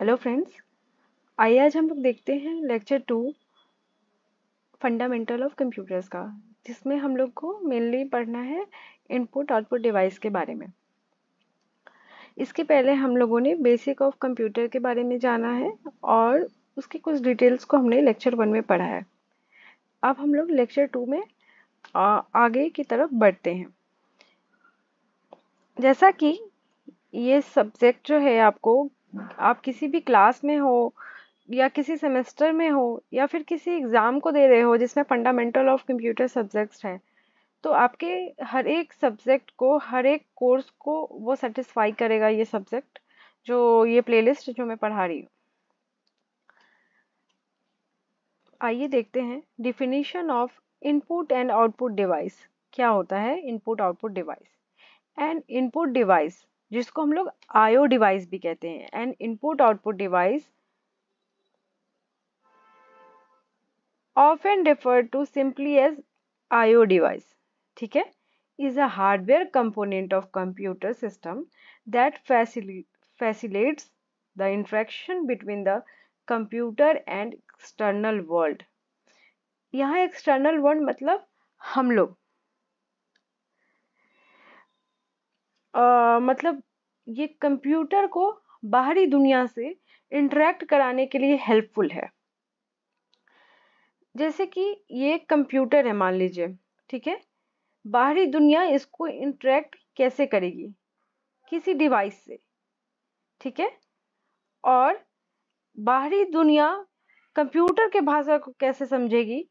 Hello friends आइए आज हम लोग देखते हैं lecture two fundamental of computers का जिसमें हम लोग को मेनली पढ़ना है इनपुट आउटपुट डिवाइस के बारे में इसके पहले हम लोगों ने बेसिक ऑफ कंप्यूटर के बारे में जाना है और उसकी कुछ डिटेल्स को हमने लेक्चर वन में पढ़ा है अब हम लोग लेक्चर टू में आगे की तरफ बढ़ते हैं जैसा कि ये सब्जेक्ट जो है आपको आप किसी भी क्लास में हो या किसी सेमेस्टर में हो या फिर किसी एग्ज़ाम को दे रहे हो जिसमें फंडामेंटल ऑफ कंप्यूटर सब्जेक्ट्स हैं तो आपके हर एक सब्जेक्ट को हर एक कोर्स को वो सेटिस्फाई करेगा ये सब्जेक्ट जो ये प्लेलिस्ट जो मैं पढ़ा रही हूँ आइए देखते हैं definition of input and output device क्या होता है input output device and input device जिसको हम लोग आयो डिवाइस भी कहते हैं and input output device often refer to simply as I O device ठीक है is a hardware component of computer system that facilitates the interaction between the computer and external world यहाँ external world मतलब हम लोग आ, मतलब ये कंप्यूटर को बाहरी दुनिया से इंटरेक्ट कराने के लिए हेल्पफुल है जैसे कि ये कंप्यूटर है मान लीजिए ठीक है बाहरी दुनिया इसको इंटरेक्ट कैसे करेगी किसी डिवाइस से ठीक है और बाहरी दुनिया कंप्यूटर के भाषा को कैसे समझेगी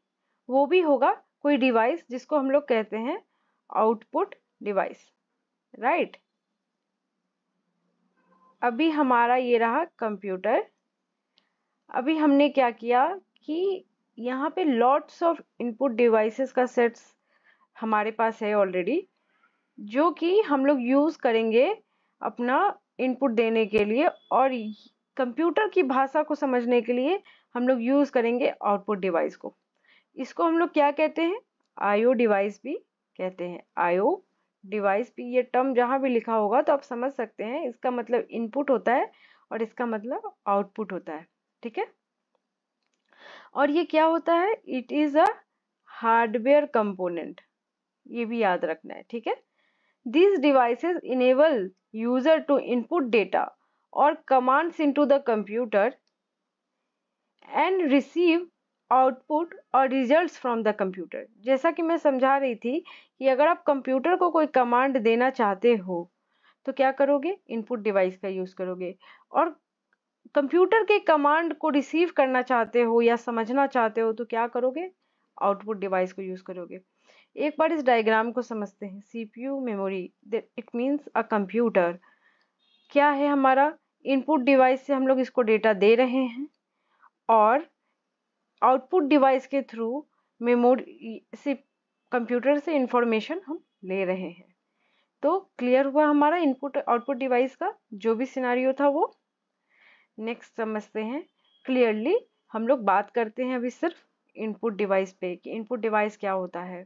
वो भी होगा कोई डिवाइस जिसको हम लोग कहते हैं आउटपुट डिवाइस राइट अभी हमारा ये रहा कंप्यूटर अभी हमने क्या किया कि यहाँ पे लॉट्स ऑफ इनपुट डिवाइसेस का सेट्स हमारे पास है ऑलरेडी जो कि हम लोग यूज़ करेंगे अपना इनपुट देने के लिए और कंप्यूटर की भाषा को समझने के लिए हम लोग यूज़ करेंगे आउटपुट डिवाइस को इसको हम लोग क्या कहते हैं आईओ डिवाइस भी कहते हैं आईओ डिवाइस पे ये टर्म जहाँ भी लिखा होगा तो आप समझ सकते हैं इसका मतलब इनपुट होता है और इसका मतलब आउटपुट होता है ठीक है और ये क्या होता है it is a hardware component ये भी याद रखना है ठीक है device enable user to input data or or into the computer and receive output or results from the computer जैसा कि मैं समझा रही थी कि अगर आप कंप्यूटर को कोई कमांड देना चाहते हो तो क्या करोगे इनपुट डिवाइस का यूज़ करोगे और कंप्यूटर के कमांड को रिसीव करना चाहते हो या समझना चाहते हो तो क्या करोगे आउटपुट डिवाइस को यूज़ करोगे एक बार इस डायग्राम को समझते हैं C P U memory it means a computer क्या है हमारा इनपुट डिवाइस से हम लोग इसको डेटा दे रहे हैं और आउटपुट डिवाइस के थ्रू मेमोरी से कंप्यूटर से इंफॉर्मेशन हम ले रहे हैं तो क्लियर हुआ हमारा इनपुट आउटपुट डिवाइस का जो भी सिनारियो था वो नेक्स्ट समझते हैं क्लियरली हम लोग बात करते हैं अभी सिर्फ इनपुट डिवाइस पे कि इनपुट डिवाइस क्या होता है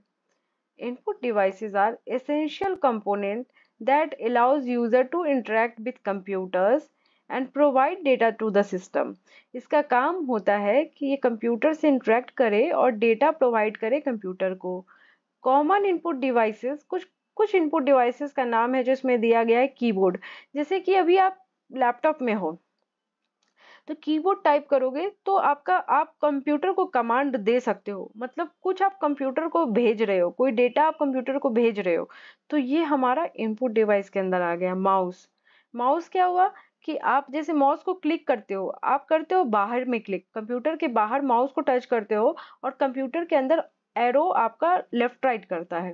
input devices are essential component that allows user to interact with computers and provide data to the system इसका काम होता है कि ये कंप्यूटर से इंटरेक्ट करे और डेटा प्रोवाइड करे कंप्यूटर को कॉमन इनपुट डिवाइसेस कुछ कुछ इनपुट डिवाइसेस का नाम है जो इसमें दिया गया है कीबोर्ड जैसे कि अभी आप लैपटॉप में हो तो कीबोर्ड टाइप करोगे तो आपका आप कंप्यूटर को कमांड दे सकते हो मतलब कुछ आप कंप्यूटर को भेज रहे हो कोई डेटा आप कंप्यूटर को भेज रहे हो तो ये हमारा इनपुट डिवाइस के अंदर आ गया माउस माउस क्या हुआ कि आप जैसे माउस को क्लिक करते हो आप करते हो बाहर में क्लिक कंप्यूटर के बाहर माउस को टच करते हो और कंप्यूटर के अंदर एरो आपका लेफ्ट राइट करता है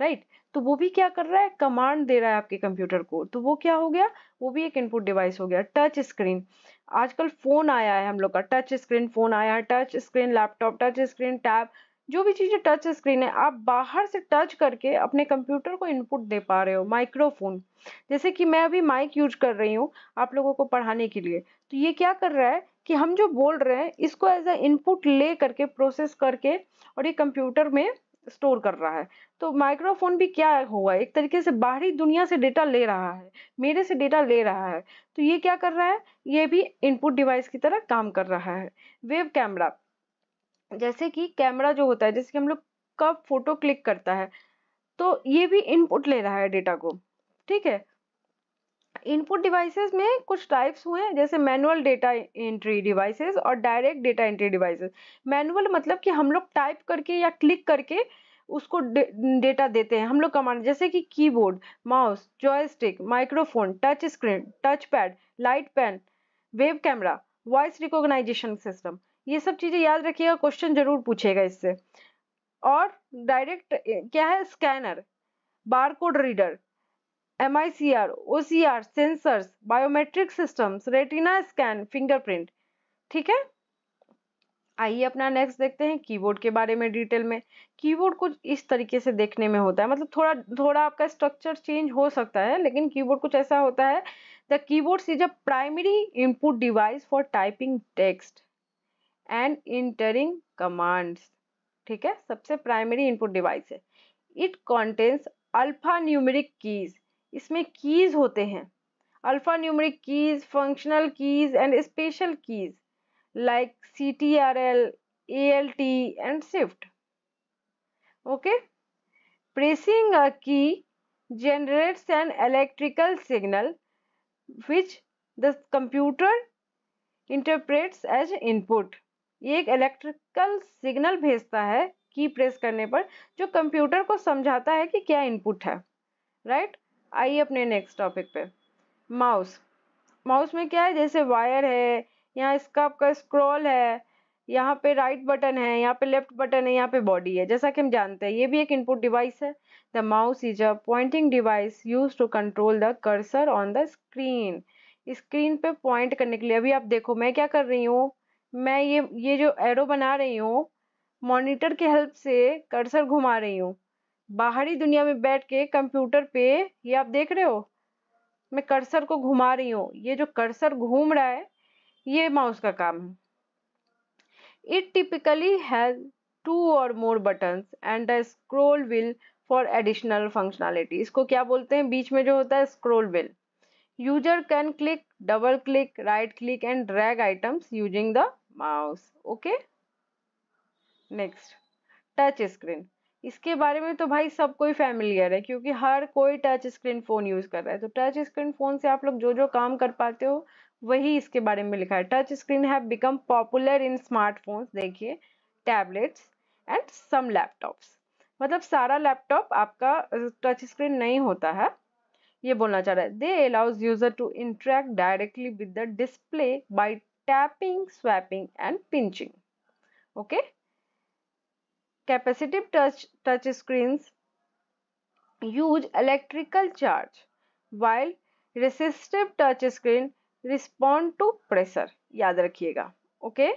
राइट तो वो भी क्या कर रहा है कमांड दे रहा है आपके कंप्यूटर को तो वो क्या हो गया वो भी एक इनपुट डिवाइस हो गया टच स्क्रीन आजकल फ़ोन आया है हम लोग का टच स्क्रीन फ़ोन आया है touch screen laptop touch screen tab जो भी चीज़ें टच स्क्रीन है आप बाहर से टच करके अपने कंप्यूटर को इनपुट दे पा रहे हो माइक्रोफोन जैसे कि मैं अभी माइक यूज कर रही हूँ आप लोगों को पढ़ाने के लिए तो ये क्या कर रहा है कि हम जो बोल रहे हैं इसको एज अ इनपुट ले करके प्रोसेस करके और ये कंप्यूटर में स्टोर कर रहा है तो माइक्रोफोन भी क्या हुआ एक तरीके से बाहरी दुनिया से डेटा ले रहा है मेरे से डेटा ले रहा है तो ये क्या कर रहा है ये भी इनपुट डिवाइस की तरह काम कर रहा है वेब कैमरा जैसे कि कैमरा जो होता है जैसे कि हम लोग का फोटो क्लिक करता है तो ये भी इनपुट ले रहा है डेटा को ठीक है इनपुट डिवाइसेस में कुछ टाइप्स हुए हैं जैसे मैनुअल डेटा एंट्री डिवाइसेस और direct data entry devices manual मतलब कि हम लोग टाइप करके या क्लिक करके उसको डेटा दे, देते हैं हम लोग कमांड जैसे कि keyboard mouse joystick microphone touch screen touch pad light pen web camera voice recognition system ये सब चीज़ें याद रखिएगा क्वेश्चन जरूर पूछेगा इससे और डायरेक्ट क्या है scanner barcode reader M I C R O C R sensor biometric systems retina scan fingerprint ठीक है आइए अपना नेक्स्ट देखते हैं कीबोर्ड के बारे में डिटेल में कीबोर्ड कुछ इस तरीके से देखने में होता है मतलब थोड़ा थोड़ा आपका स्ट्रक्चर चेंज हो सकता है लेकिन कीबोर्ड कुछ ऐसा होता है the keyboard is a primary input device for typing text and entering commands ठीक है सबसे प्राइमरी इनपुट डिवाइस है it contains alphanumeric keys इसमें कीज होते हैं alphanumeric keys functional keys and special keys like C T R L A L T and shift okay pressing a key generates an electrical signal which the computer interprets as input ये एक electrical signal भेजता है की press करने पर जो computer को समझाता है कि क्या इनपुट है राइट आइए अपने नेक्स्ट टॉपिक पे माउस माउस में क्या है जैसे वायर है यहाँ इसका आपका स्क्रॉल है यहाँ पे राइट बटन है यहाँ पे लेफ्ट बटन है यहाँ पे बॉडी है जैसा कि हम जानते हैं ये भी एक इनपुट डिवाइस है the mouse is a pointing device use to control the cursor on the screen screen पे पॉइंट करने के लिए अभी आप देखो मैं क्या कर रही हूँ मैं ये ये जो एरो बना रही हूँ मॉनिटर के हेल्प से कर्सर घुमा रही हूँ बाहरी दुनिया में बैठ के कंप्यूटर पे ये आप देख रहे हो मैं कर्सर को घुमा रही हूँ ये जो कर्सर घूम रहा है ये माउस का काम है it typically has two or more buttons and the scroll wheel for additional functionality इसको क्या बोलते हैं बीच में जो होता है scroll wheel user can click double click right click and drag items using the mouse okay next touch screen इसके बारे में तो भाई सब कोई फैमिलियर है क्योंकि हर कोई टच स्क्रीन फ़ोन यूज़ कर रहा है तो टच स्क्रीन फ़ोन से आप लोग जो जो काम कर पाते हो वही इसके बारे में लिखा है touch screen have become popular in smartphones देखिए टैबलेट्स एंड सम लैपटॉप्स मतलब सारा लैपटॉप आपका टच स्क्रीन नहीं होता है ये बोलना चाह रहा है they allows user to interact directly with the display by tapping, swapping and pinching. Okay. Capacitive touch, touch screens use electrical charge while resistive touch screen respond to pressure. याद रखिएगा ओके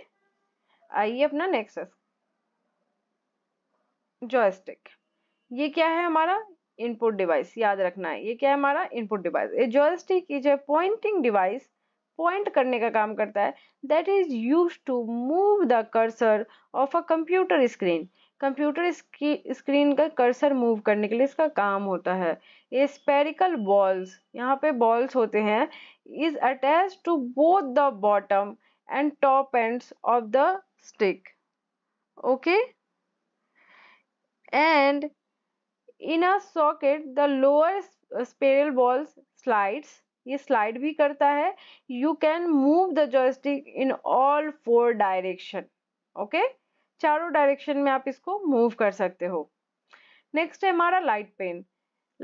आइए अपना नेक्स्ट जॉयस्टिक ये क्या है हमारा input device याद रखना है ये क्या है हमारा इनपुट डिवाइस ये joystick is a pointing device point करने का काम करता है that is use to move the cursor of a computer screen computer screen का कर्सर मूव करने के लिए इसका काम होता है ये स्पेरिकल बॉल्स यहाँ पे बॉल्स होते हैं is attach to both the bottom and top ends of the stick okay and in a socket the lower spherical balls slides ये स्लाइड भी करता है you can move the joystick in all four direction okay चारों direction में आप इसको move कर सकते हो नेक्स्ट है हमारा लाइट पेन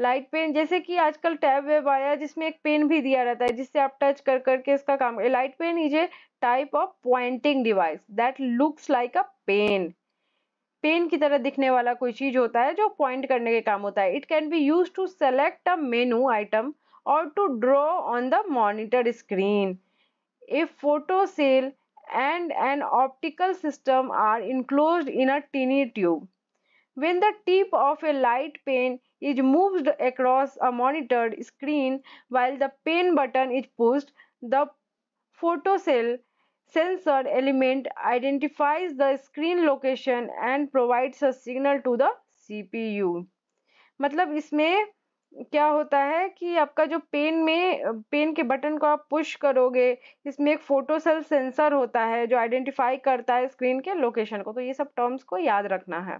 लाइट पेन जैसे कि आजकल टैब वेब आया जिसमें एक पेन भी दिया रहता है जिससे आप टच कर करके इसका काम light pen is a type of pointing device that looks like a pen pen की तरह दिखने वाला कोई चीज होता है जो पॉइंट करने के काम होता है it can be use to select a menu item or to draw on the monitor screen. A photocell and an optical system are enclosed in a tiny tube. When the tip of a light pen is moved across a monitored screen while the pen button is pushed, the photocell sensor element identifies the screen location and provides a signal to the CPU. मतलब इसमें क्या होता है कि आपका जो pen में pen के बटन को आप पुश करोगे इसमें एक फोटो सेल सेंसर होता है जो आइडेंटिफाई करता है स्क्रीन के लोकेशन को तो ये सब टर्म्स को याद रखना है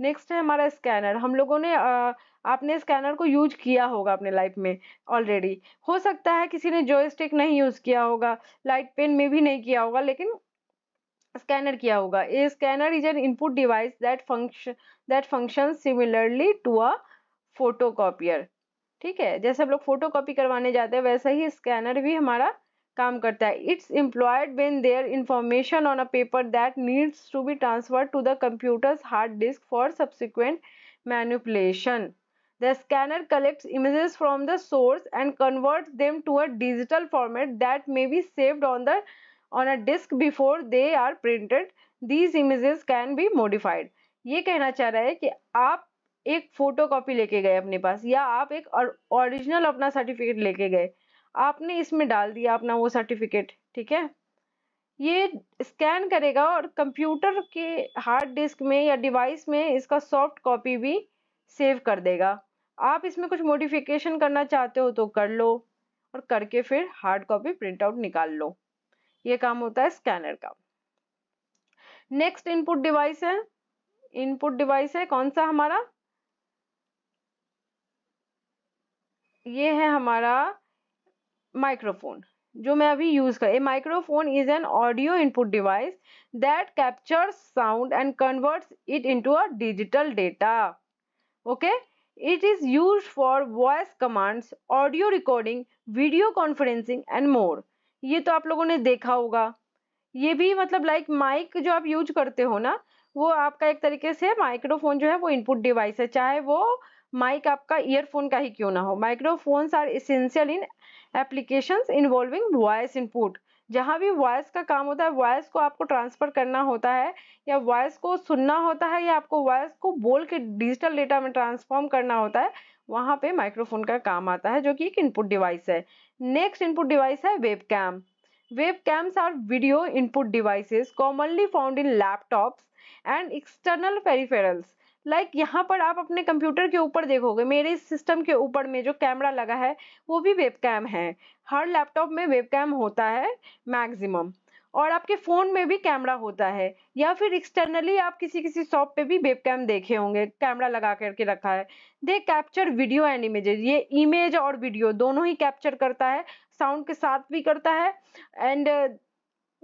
नेक्स्ट है हमारा स्कैनर हम लोगों ने आ, आपने स्कैनर को यूज किया होगा अपने लाइफ में ऑलरेडी हो सकता है किसी ने जॉयस्टिक नहीं यूज़ किया होगा लाइट पेन में भी नहीं किया होगा लेकिन स्कैनर किया होगा a scanner is an input device that function that function similarly to a photocopier ठीक है जैसे हम लोग फोटो कॉपी करवाने जाते हैं वैसा ही स्कैनर भी हमारा काम करता है it's employed when there information on a paper that needs to be transfer to the computers hard disk for subsequent manipulation the scanner collects images from the source and converts them to a digital format that may be saved on the on a disk before they are printed these images can be modified ये कहना चाह रहा है कि आप एक photo copy लेके गए अपने पास या आप एक ओरिजिनल अपना सर्टिफिकेट लेके गए आपने इसमें डाल दिया अपना वो सर्टिफिकेट ठीक है ये स्कैन करेगा और कंप्यूटर के हार्ड डिस्क में या डिवाइस में इसका सॉफ्ट कॉपी भी सेव कर देगा आप इसमें कुछ मॉडिफिकेशन करना चाहते हो तो कर लो और करके फिर हार्ड कॉपी प्रिंट आउट निकाल लो ये काम होता है स्कैनर का नेक्स्ट इनपुट डिवाइस है इनपुट डिवाइस है कौन सा हमारा ये है हमारा माइक्रोफोन जो मैं अभी यूज़ कर a microphone is an audio input device that capture sound and converts it into a digital data okay it is use for voice commands audio recording video conferencing and more ये तो आप लोगों ने देखा होगा ये भी मतलब लाइक like माइक जो आप यूज करते हो ना वो आपका एक तरीके से माइक्रोफोन जो है वो इनपुट डिवाइस है चाहे वो माइक आपका ईयरफोन का ही क्यों ना हो microphones are essential in applications involving voice input जहाँ भी वॉयस का काम होता है वॉयस को आपको ट्रांसफ़र करना होता है या वॉयस को सुनना होता है या आपको वॉयस को बोल के डिजिटल डेटा में ट्रांसफॉर्म करना होता है वहाँ पे माइक्रोफोन का काम आता है जो कि एक इनपुट डिवाइस है नेक्स्ट इनपुट डिवाइस है webcam webcams are video input devices commonly found in laptops and external peripherals like like यहाँ पर आप अपने कंप्यूटर के ऊपर देखोगे मेरे सिस्टम के ऊपर में जो कैमरा लगा है वो भी वेबकैम है हर लैपटॉप में वेबकैम होता है मैक्सिमम और आपके फ़ोन में भी कैमरा होता है या फिर एक्सटर्नली आप किसी किसी शॉप पे भी वेब देखे होंगे कैमरा लगा करके रखा है they capture video and images ये इमेज और वीडियो दोनों ही कैप्चर करता है साउंड के साथ भी करता है and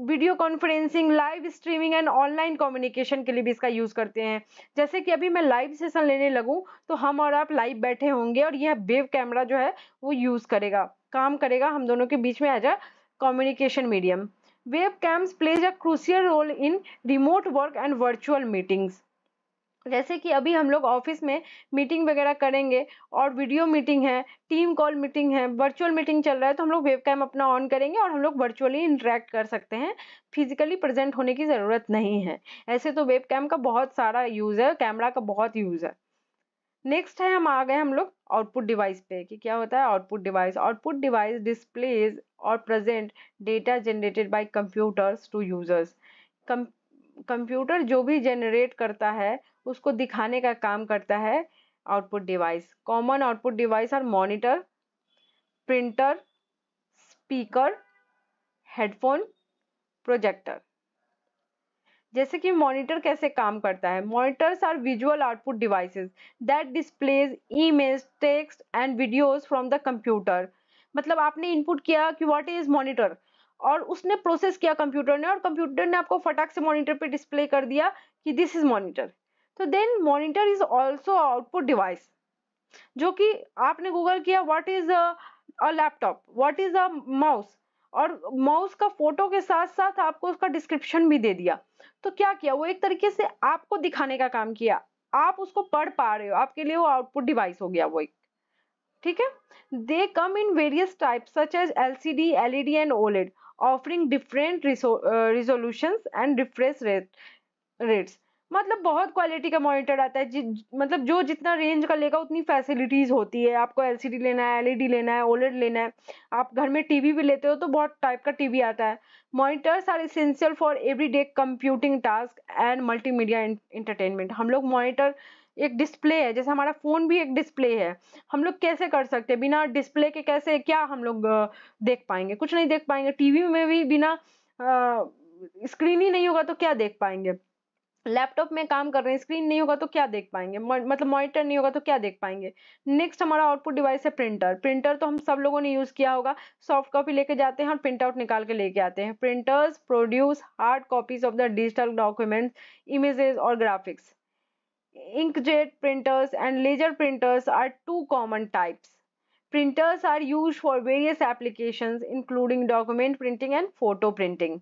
video conferencing live streaming and online communication के लिए भी इसका यूज़ करते हैं जैसे कि अभी मैं लाइव सेशन लेने लगूँ तो हम और आप लाइव बैठे होंगे और यह वेव कैमरा जो है वो यूज़ करेगा काम करेगा हम दोनों के बीच में as a communication medium webcams plays a crucial role in remote work and virtual meetings जैसे कि अभी हम लोग ऑफिस में मीटिंग वगैरह करेंगे और वीडियो मीटिंग है टीम कॉल मीटिंग है वर्चुअल मीटिंग चल रहा है तो हम लोग वेब कैम अपना ऑन करेंगे और हम लोग वर्चुअली इंटरेक्ट कर सकते हैं फिजिकली प्रेजेंट होने की ज़रूरत नहीं है ऐसे तो वेब कैम का बहुत सारा यूज़ है कैमरा का बहुत यूज़ है नेक्स्ट है हम आ गए हम लोग आउटपुट डिवाइस पे कि क्या होता है output device output device displays or present data generated by computers to users computer जो भी जनरेट करता है उसको दिखाने का काम करता है output device common output device are monitor printer speaker headphone projector जैसे कि मॉनिटर कैसे काम करता है monitors are visual output devices that displays image text and videos from the computer मतलब आपने इनपुट किया कि व्हाट इज मॉनिटर और उसने प्रोसेस किया कंप्यूटर ने और कंप्यूटर ने आपको फटाक से मॉनिटर पे डिस्प्ले कर दिया कि दिस इज मॉनिटर तो then monitor is also output device जो कि आपने गूगल किया what is a laptop what is a mouse और माउस का फोटो के साथ साथ आपको उसका डिस्क्रिप्शन भी दे दिया तो क्या किया वो एक तरीके से आपको दिखाने का काम किया आप उसको पढ़ पा रहे हो आपके लिए वो आउटपुट डिवाइस हो गया वो एक ठीक है they come in various type such as L C D L E D and OLED offering different resolution and refresh rate rates मतलब बहुत क्वालिटी का मॉनिटर आता है जि, मतलब जो जितना रेंज का लेगा उतनी फैसिलिटीज़ होती है आपको एलसीडी लेना है एलईडी e लेना है ओलेड लेना है आप घर में टीवी भी लेते हो तो बहुत टाइप का टीवी आता है monitors are essential for everyday computing task and multimedia entertainment हम लोग मॉनिटर एक डिस्प्ले है जैसे हमारा फ़ोन भी एक डिस्प्ले है हम लोग कैसे कर सकते हैं बिना डिस्प्ले के कैसे क्या हम लोग देख पाएंगे कुछ नहीं देख पाएंगे टीवी में भी बिना स्क्रीन ही नहीं होगा तो क्या देख पाएंगे लैपटॉप में काम कर रहे हैं स्क्रीन नहीं होगा तो क्या देख पाएंगे मतलब मॉनिटर नहीं होगा तो क्या देख पाएंगे नेक्स्ट हमारा आउटपुट डिवाइस है प्रिंटर प्रिंटर तो हम सब लोगों ने यूज़ किया होगा सॉफ्ट कॉपी लेके जाते हैं और प्रिंट आउट निकाल के लेके आते हैं printers produce hard copies of the digital documents images और graphics inkjet printers and laser printers are two common types printers are use for various application including document printing and photo printing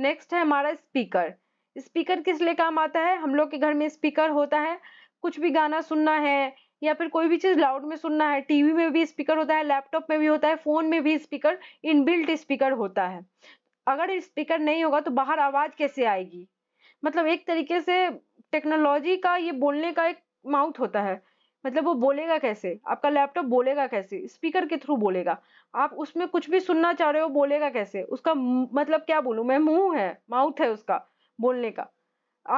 next है हमारा speaker speaker किस लिए काम आता है हम लोग के घर में स्पीकर होता है कुछ भी गाना सुनना है या फिर कोई भी चीज़ लाउड में सुनना है टीवी में भी स्पीकर होता है लैपटॉप में भी होता है फ़ोन में भी स्पीकर इनबिल्ट स्पीकर होता है अगर स्पीकर नहीं होगा तो बाहर आवाज़ कैसे आएगी मतलब एक तरीके से टेक्नोलॉजी का ये बोलने का एक माउथ होता है मतलब वो बोलेगा कैसे आपका लैपटॉप बोलेगा कैसे स्पीकर के थ्रू बोलेगा आप उसमें कुछ भी सुनना चाह रहे हो बोलेगा कैसे उसका मतलब क्या बोलूँ मैं मुंह है माउथ है उसका बोलने का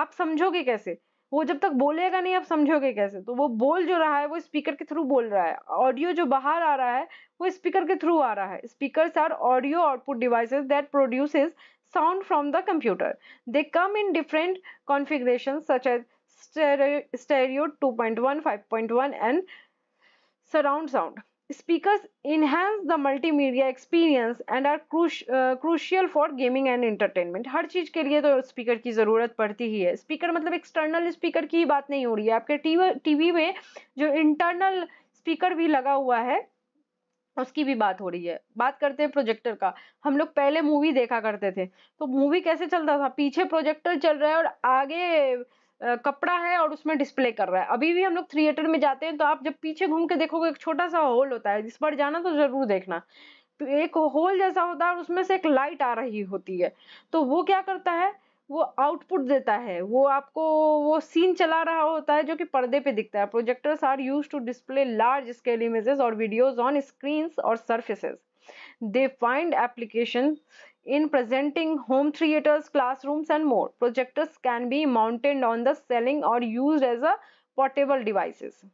आप समझोगे कैसे वो जब तक बोलेगा नहीं आप समझोगे कैसे तो वो बोल जो रहा है वो स्पीकर के थ्रू बोल रहा है ऑडियो जो बाहर आ रहा है वो स्पीकर के थ्रू आ रहा है speaker are audio output device that the computer they come in different configuration such as stereo two point one five point one and surround sound Speakers enhance the multimedia experience and are uh, crucial for gaming and entertainment. हर चीज़ के लिए तो speaker की ज़रूरत पड़ती ही है speaker मतलब एक्सटर्नल स्पीकर की बात नहीं हो रही है आपके टीवी टीवी में जो इंटरनल स्पीकर भी लगा हुआ है उसकी भी बात हो रही है बात करते हैं प्रोजेक्टर का हम लोग पहले मूवी देखा करते थे तो मूवी कैसे चलता था पीछे प्रोजेक्टर चल रहा है और आगे कपड़ा है और उसमें डिस्प्ले कर रहा है अभी भी हम लोग थिएटर में जाते हैं तो आप जब पीछे घूम के देखोगे एक छोटा सा होल होता है जिस पर जाना तो जरूर देखना तो एक होल जैसा होता है उसमें से एक लाइट आ रही होती है तो वो क्या करता है वो आउटपुट देता है वो आपको वो सीन चला रहा होता है जो कि पर्दे पे दिखता है projectors are use to display large scale images और वीडियोज ऑन स्क्रीन और surfaces they find application in presenting home theaters, classrooms and more. Projectors can be mounted on the ceiling or used as a portable devices.